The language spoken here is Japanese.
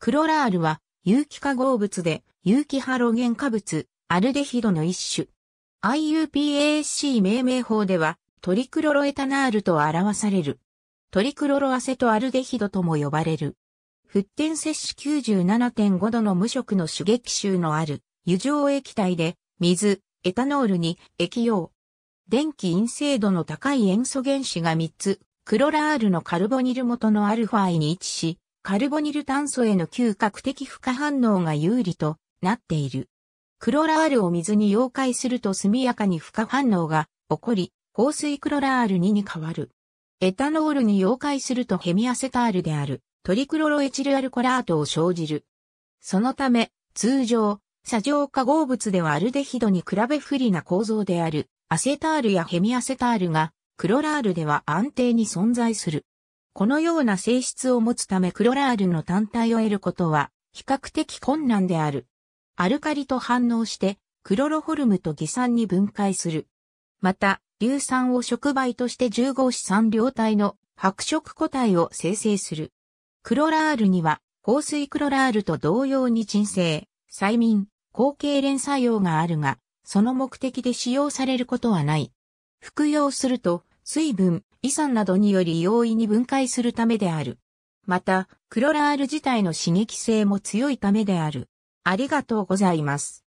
クロラールは有機化合物で有機ハロゲン化物、アルデヒドの一種。IUPAC 命名法ではトリクロロエタナールと表される。トリクロロアセトアルデヒドとも呼ばれる。沸点摂取97.5度の無色の刺激臭のある油状液体で水、エタノールに液溶。電気陰性度の高い塩素原子が3つ、クロラールのカルボニル元のアルファイに位置し、カルボニル炭素への嗅覚的負荷反応が有利となっている。クロラールを水に溶解すると速やかに負荷反応が起こり、放水クロラール2に変わる。エタノールに溶解するとヘミアセタールであるトリクロロエチルアルコラートを生じる。そのため、通常、砂上化合物ではアルデヒドに比べ不利な構造であるアセタールやヘミアセタールがクロラールでは安定に存在する。このような性質を持つためクロラールの単体を得ることは比較的困難である。アルカリと反応してクロロホルムと偽酸に分解する。また、硫酸を触媒として1合子酸量体の白色個体を生成する。クロラールには、香水クロラールと同様に鎮静、催眠、後継連作用があるが、その目的で使用されることはない。服用すると、水分、遺産などにより容易に分解するためである。また、クロラール自体の刺激性も強いためである。ありがとうございます。